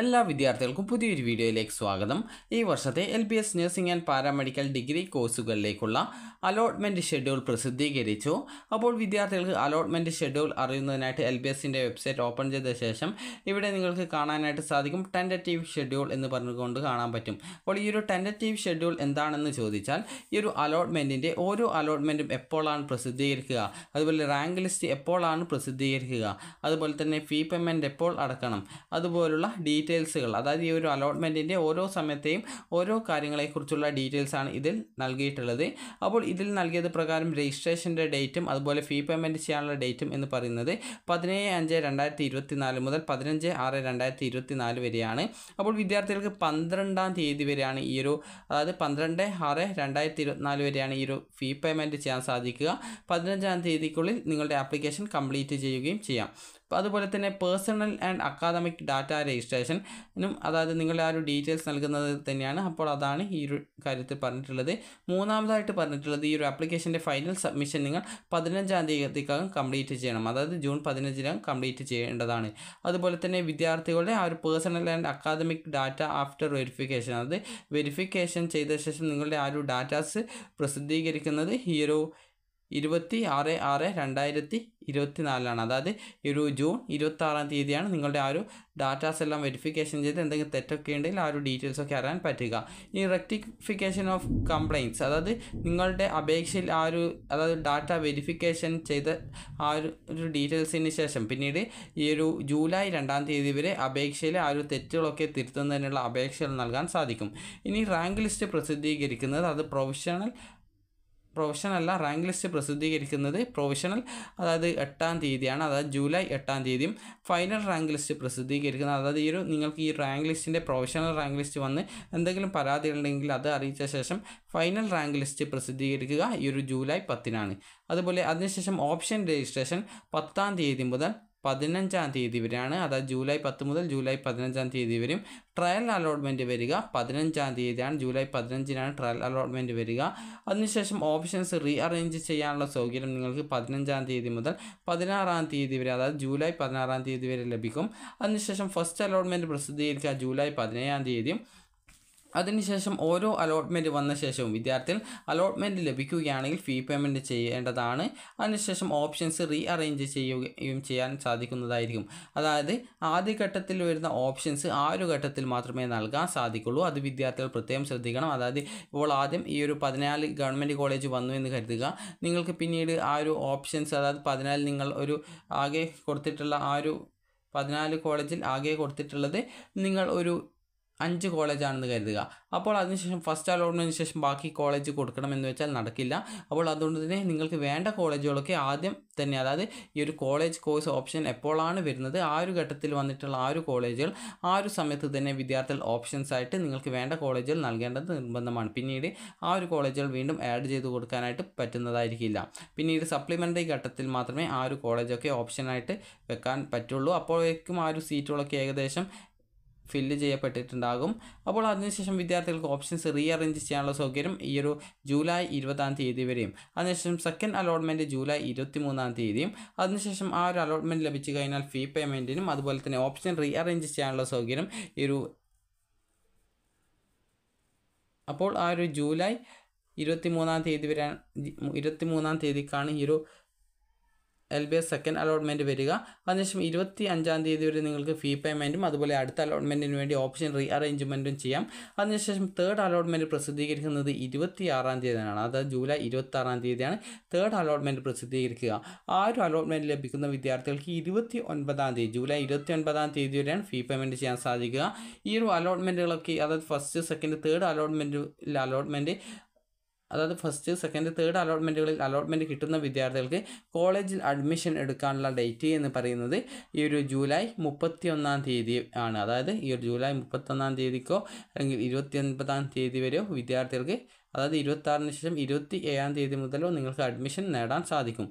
എല്ലാ വിദ്യാർത്ഥികൾക്കും പുതിയൊരു വീഡിയോയിലേക്ക് സ്വാഗതം ഈ വർഷത്തെ L B S nursing and paramedical degree കോഴ്സുകളിലേക്കുള്ള അലോട്ട്മെൻറ്റ് ഷെഡ്യൂൾ പ്രസിദ്ധീകരിച്ചു അപ്പോൾ വിദ്യാർത്ഥികൾക്ക് അലോട്ട്മെൻറ്റ് ഷെഡ്യൂൾ അറിയുന്നതിനായിട്ട് എൽ ബി എസിൻ്റെ വെബ്സൈറ്റ് ഓപ്പൺ ചെയ്ത ശേഷം ഇവിടെ നിങ്ങൾക്ക് കാണാനായിട്ട് സാധിക്കും ടെൻറ്ററ്റീവ് ഷെഡ്യൂൾ എന്ന് പറഞ്ഞുകൊണ്ട് കാണാൻ പറ്റും അപ്പോൾ ഈ ഒരു ടെൻറ്ററ്റീവ് ഷെഡ്യൂൾ എന്താണെന്ന് ചോദിച്ചാൽ ഈ ഒരു അലോട്ട്മെൻറ്റിൻ്റെ ഓരോ അലോട്ട്മെൻറ്റും എപ്പോഴാണ് പ്രസിദ്ധീകരിക്കുക അതുപോലെ റാങ്ക് ലിസ്റ്റ് എപ്പോഴാണ് പ്രസിദ്ധീകരിക്കുക അതുപോലെ തന്നെ ഫീ പേയ്മെൻറ്റ് എപ്പോൾ അടക്കണം അതുപോലുള്ള ഡീറ്റെയിൽ ഡീറ്റെയിൽസുകൾ അതായത് ഈ ഒരു അലോട്ട്മെൻറ്റിൻ്റെ ഓരോ സമയത്തെയും ഓരോ കാര്യങ്ങളെക്കുറിച്ചുള്ള ഡീറ്റെയിൽസാണ് ഇതിൽ നൽകിയിട്ടുള്ളത് അപ്പോൾ ഇതിൽ നൽകിയത് പ്രകാരം രജിസ്ട്രേഷൻ്റെ ഡേറ്റും അതുപോലെ ഫീ പേയ്മെൻറ്റ് ചെയ്യാനുള്ള ഡേറ്റും എന്ന് പറയുന്നത് പതിനേഴ് അഞ്ച് രണ്ടായിരത്തി ഇരുപത്തി നാല് മുതൽ പതിനഞ്ച് ആറ് രണ്ടായിരത്തി ഇരുപത്തി നാല് വരെയാണ് അപ്പോൾ വിദ്യാർത്ഥികൾക്ക് പന്ത്രണ്ടാം തീയതി വരെയാണ് ഈ ഒരു അതായത് പന്ത്രണ്ട് ആറ് രണ്ടായിരത്തി ഇരുപത്തിനാല് വരെയാണ് ഈ ഒരു ഫീ പേയ്മെൻറ്റ് ചെയ്യാൻ സാധിക്കുക പതിനഞ്ചാം തീയതിക്കുള്ളിൽ നിങ്ങളുടെ ആപ്ലിക്കേഷൻ കംപ്ലീറ്റ് ചെയ്യുകയും ചെയ്യാം അതുപോലെ തന്നെ പേഴ്സണൽ ആൻഡ് അക്കാദമിക് ഡാറ്റ രജിസ്ട്രേഷനും അതായത് നിങ്ങളുടെ ആ ഒരു ഡീറ്റെയിൽസ് നൽകുന്നത് തന്നെയാണ് അപ്പോൾ അതാണ് ഈ ഒരു കാര്യത്തിൽ പറഞ്ഞിട്ടുള്ളത് മൂന്നാമതായിട്ട് പറഞ്ഞിട്ടുള്ളത് ഈ ഒരു ആപ്ലിക്കേഷൻ്റെ ഫൈനൽ സബ്മിഷൻ നിങ്ങൾ പതിനഞ്ചാം തീയതിക്കകം കംപ്ലീറ്റ് ചെയ്യണം അതായത് ജൂൺ പതിനഞ്ചിനകം കംപ്ലീറ്റ് ചെയ്യേണ്ടതാണ് അതുപോലെ തന്നെ വിദ്യാർത്ഥികളുടെ ആ ഒരു personal and academic data after verification അതായത് വെരിഫിക്കേഷൻ ചെയ്ത ശേഷം നിങ്ങളുടെ ആ ഒരു ഡാറ്റാസ് പ്രസിദ്ധീകരിക്കുന്നത് ഈ ഒരു ഇരുപത്തി ആറ് ആറ് രണ്ടായിരത്തി ഇരുപത്തി നാലിലാണ് അതായത് ഒരു ജൂൺ ഇരുപത്തി ആറാം തീയതിയാണ് നിങ്ങളുടെ ആ ഒരു ഡാറ്റാസ് എല്ലാം വെരിഫിക്കേഷൻ ചെയ്ത് എന്തെങ്കിലും തെറ്റൊക്കെ ഉണ്ടെങ്കിൽ ആ ഒരു ഡീറ്റെയിൽസൊക്കെ അറിയാൻ പറ്റുക ഈ റെക്ടിഫിക്കേഷൻ ഓഫ് കംപ്ലയിൻസ് അതായത് നിങ്ങളുടെ അപേക്ഷയിൽ ആ ഒരു അതായത് ഡാറ്റ വെരിഫിക്കേഷൻ ചെയ്ത ആ ഒരു ഡീറ്റെയിൽസിന് ശേഷം പിന്നീട് ഈ ഒരു ജൂലൈ രണ്ടാം തീയതി വരെ അപേക്ഷയിൽ ആ ഒരു തെറ്റുകളൊക്കെ തിരുത്തുന്നതിനുള്ള അപേക്ഷകൾ നൽകാൻ സാധിക്കും ഇനി റാങ്ക് ലിസ്റ്റ് പ്രസിദ്ധീകരിക്കുന്നത് അത് പ്രൊഫഷണൽ പ്രൊഫഷണൽ അല്ല റാങ്ക് ലിസ്റ്റ് പ്രസിദ്ധീകരിക്കുന്നത് പ്രൊഫഷണൽ അതായത് എട്ടാം തീയതിയാണ് അതായത് ജൂലൈ എട്ടാം തീയതിയും ഫൈനൽ റാങ്ക് ലിസ്റ്റ് പ്രസിദ്ധീകരിക്കുന്നത് അതായത് ഈ ഒരു നിങ്ങൾക്ക് ഈ റാങ്ക് ലിസ്റ്റിൻ്റെ പ്രൊഫഷണൽ റാങ്ക് ലിസ്റ്റ് വന്ന് എന്തെങ്കിലും പരാതി ഉണ്ടെങ്കിൽ അത് അറിയിച്ച ശേഷം ഫൈനൽ റാങ്ക് ലിസ്റ്റ് പ്രസിദ്ധീകരിക്കുക ഈ ഒരു ജൂലൈ പത്തിനാണ് അതുപോലെ അതിനുശേഷം ഓപ്ഷൻ രജിസ്ട്രേഷൻ പത്താം തീയതി മുതൽ പതിനഞ്ചാം തീയതി വരെയാണ് അതായത് ജൂലൈ പത്ത് മുതൽ ജൂലൈ പതിനഞ്ചാം തീയതി വരും ട്രയൽ അലോട്ട്മെൻറ്റ് വരിക പതിനഞ്ചാം തീയതിയാണ് ജൂലൈ പതിനഞ്ചിനാണ് ട്രയൽ അലോട്ട്മെൻറ്റ് വരിക അതിനുശേഷം ഓപ്ഷൻസ് റീ അറേഞ്ച് ചെയ്യാനുള്ള സൗകര്യം നിങ്ങൾക്ക് പതിനഞ്ചാം തീയതി മുതൽ പതിനാറാം തീയതി വരെ അതായത് ജൂലൈ പതിനാറാം തീയതി വരെ ലഭിക്കും അതിനുശേഷം ഫസ്റ്റ് അലോട്ട്മെൻറ്റ് പ്രസിദ്ധീകരിക്കുക ജൂലൈ പതിനേഴാം തീയതിയും അതിനുശേഷം ഓരോ അലോട്ട്മെൻറ്റ് വന്ന ശേഷവും വിദ്യാർത്ഥികൾ അലോട്ട്മെൻറ്റ് ലഭിക്കുകയാണെങ്കിൽ ഫീ പേയ്മെൻറ്റ് ചെയ്യേണ്ടതാണ് അതിനുശേഷം ഓപ്ഷൻസ് റീ അറേഞ്ച് ചെയ്യുകയും ചെയ്യാൻ സാധിക്കുന്നതായിരിക്കും അതായത് ആദ്യഘട്ടത്തിൽ വരുന്ന ഓപ്ഷൻസ് ആ ഒരു ഘട്ടത്തിൽ മാത്രമേ നൽകാൻ സാധിക്കുള്ളൂ അത് വിദ്യാർത്ഥികൾ പ്രത്യേകം ശ്രദ്ധിക്കണം അതായത് ഇപ്പോൾ ആദ്യം ഈ ഒരു പതിനാല് ഗവൺമെൻറ് കോളേജ് വന്നു എന്ന് കരുതുക നിങ്ങൾക്ക് പിന്നീട് ആ ഒരു ഓപ്ഷൻസ് അതായത് പതിനാല് നിങ്ങൾ ഒരു ആകെ കൊടുത്തിട്ടുള്ള ആ ഒരു പതിനാല് കോളേജിൽ ആകെ കൊടുത്തിട്ടുള്ളത് നിങ്ങൾ ഒരു അഞ്ച് കോളേജാണെന്ന് കരുതുക അപ്പോൾ അതിനുശേഷം ഫസ്റ്റ് അലോട്ട്മെൻറ്റിന് ശേഷം ബാക്കി കോളേജ് കൊടുക്കണമെന്ന് വെച്ചാൽ നടക്കില്ല അപ്പോൾ അതുകൊണ്ട് തന്നെ നിങ്ങൾക്ക് വേണ്ട കോളേജുകളൊക്കെ ആദ്യം തന്നെ അതായത് ഈ ഒരു കോളേജ് കോഴ്സ് ഓപ്ഷൻ എപ്പോഴാണ് വരുന്നത് ആ ഒരു ഘട്ടത്തിൽ വന്നിട്ടുള്ള ആ ഒരു കോളേജുകൾ ആ ഒരു സമയത്ത് തന്നെ വിദ്യാർത്ഥികൾ ഓപ്ഷൻസ് ആയിട്ട് നിങ്ങൾക്ക് വേണ്ട കോളേജുകൾ നൽകേണ്ടത് നിർബന്ധമാണ് പിന്നീട് ആ ഒരു കോളേജുകൾ വീണ്ടും ആഡ് ചെയ്ത് കൊടുക്കാനായിട്ട് പറ്റുന്നതായിരിക്കില്ല പിന്നീട് സപ്ലിമെൻ്ററി ഘട്ടത്തിൽ മാത്രമേ ആ ഒരു കോളേജൊക്കെ ഓപ്ഷനായിട്ട് വെക്കാൻ പറ്റുള്ളൂ അപ്പോഴേക്കും ആ ഒരു സീറ്റുകളൊക്കെ ഏകദേശം ഫില്ല് ചെയ്യപ്പെട്ടിട്ടുണ്ടാകും അപ്പോൾ അതിനുശേഷം വിദ്യാർത്ഥികൾക്ക് ഓപ്ഷൻസ് റീ അറേഞ്ച് ചെയ്യാനുള്ള സൗകര്യം ഈ ഒരു ജൂലൈ ഇരുപതാം തീയതി വരെയും അതിനുശേഷം സെക്കൻഡ് അലോട്ട്മെൻറ്റ് ജൂലൈ ഇരുപത്തിമൂന്നാം തീയതിയും അതിനുശേഷം ആ ഒരു അലോട്ട്മെൻറ്റ് ലഭിച്ചു കഴിഞ്ഞാൽ ഫീ പേയ്മെൻറ്റിനും അതുപോലെ തന്നെ ഓപ്ഷൻ റീ അറേഞ്ച് ചെയ്യാനുള്ള സൗകര്യം ഈ ഒരു അപ്പോൾ ആ ഒരു ജൂലൈ ഇരുപത്തിമൂന്നാം തീയതി വരെ ഇരുപത്തിമൂന്നാം തീയതിക്കാണ് ഈ ഒരു L B S second allotment വരിക അതിനുശേഷം ഇരുപത്തി അഞ്ചാം തീയതി വരെ നിങ്ങൾക്ക് ഫീ പേയ്മെൻറ്റും അതുപോലെ അടുത്ത അലോട്ട്മെൻറ്റിന് വേണ്ടി ഓപ്ഷൻ റീ അറേഞ്ച്മെൻറ്റും ചെയ്യാം അതിനുശേഷം തേർഡ് അലോട്ട്മെൻറ്റ് പ്രസിദ്ധീകരിക്കുന്നത് ഇരുപത്തി ആറാം തീയതിയാണ് അതായത് ജൂലൈ ഇരുപത്തി ആറാം തീയതിയാണ് തേർഡ് അലോട്ട്മെൻറ്റ് പ്രസിദ്ധീകരിക്കുക ആ ഒരു അലോട്ട്മെൻറ്റ് ലഭിക്കുന്ന വിദ്യാർത്ഥികൾക്ക് ഇരുപത്തി ഒൻപതാം തീയതി ജൂലൈ ഇരുപത്തി ഒൻപതാം തീയതി വരെയാണ് ഫീ പേയ്മെൻറ്റ് ചെയ്യാൻ സാധിക്കുക ഈ ഒരു അലോട്ട്മെൻറ്റുകളൊക്കെ അതായത് ഫസ്റ്റ് സെക്കൻഡ് തേർഡ് അലോട്ട്മെൻറ്റിൽ അലോട്ട്മെൻറ്റ് അതായത് ഫസ്റ്റ് സെക്കൻഡ് തേർഡ് അലോട്ട്മെൻറ്റുകളിൽ അലോട്ട്മെൻറ്റ് കിട്ടുന്ന വിദ്യാർത്ഥികൾക്ക് കോളേജിൽ അഡ്മിഷൻ എടുക്കാനുള്ള ഡേറ്റ് എന്ന് പറയുന്നത് ഈ ഒരു ജൂലൈ മുപ്പത്തി ഒന്നാം തീയതി ആണ് അതായത് ഈ ഒരു ജൂലൈ മുപ്പത്തൊന്നാം തീയതിക്കോ അല്ലെങ്കിൽ ഇരുപത്തി ഒൻപതാം തീയതി വരെയോ വിദ്യാർത്ഥികൾക്ക് അതായത് ഇരുപത്താറിന് ശേഷം ഇരുപത്തി ഏഴാം തീയതി മുതലോ നിങ്ങൾക്ക് അഡ്മിഷൻ നേടാൻ സാധിക്കും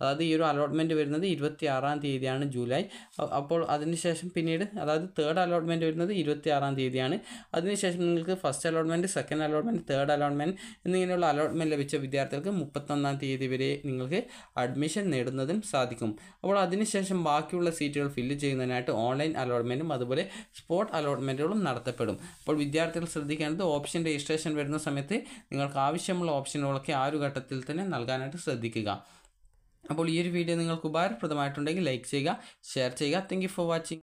അതായത് ഈ ഒരു അലോട്ട്മെൻറ്റ് വരുന്നത് ഇരുപത്തി ആറാം തീയതിയാണ് ജൂലൈ അപ്പോൾ അതിനുശേഷം പിന്നീട് അതായത് തേർഡ് അലോട്ട്മെൻറ്റ് വരുന്നത് ഇരുപത്തി ആറാം തീയതിയാണ് അതിനുശേഷം നിങ്ങൾക്ക് first allotment second allotment third allotment എന്നിങ്ങനെയുള്ള അലോട്ട്മെൻറ്റ് ലഭിച്ച വിദ്യാർത്ഥികൾക്ക് മുപ്പത്തൊന്നാം തീയതി വരെ നിങ്ങൾക്ക് അഡ്മിഷൻ നേടുന്നതും സാധിക്കും അപ്പോൾ അതിനുശേഷം ബാക്കിയുള്ള സീറ്റുകൾ ഫില്ല് ചെയ്യുന്നതിനായിട്ട് ഓൺലൈൻ അലോട്ട്മെൻറ്റും അതുപോലെ സ്പോട്ട് അലോട്ട്മെൻറ്റുകളും നടത്തപ്പെടും അപ്പോൾ വിദ്യാർത്ഥികൾ ശ്രദ്ധിക്കേണ്ടത് ഓപ്ഷൻ രജിസ്ട്രേഷൻ വരുന്ന സമയത്ത് നിങ്ങൾക്ക് ആവശ്യമുള്ള ഓപ്ഷനുകളൊക്കെ ആ ഒരു ഘട്ടത്തിൽ തന്നെ നൽകാനായിട്ട് ശ്രദ്ധിക്കുക അപ്പോൾ ഈ ഒരു വീഡിയോ നിങ്ങൾക്ക് ഉപകാരപ്രദമായിട്ടുണ്ടെങ്കിൽ ലൈക്ക് ചെയ്യുക ഷെയർ ചെയ്യുക താങ്ക് ഫോർ വാച്ചിങ്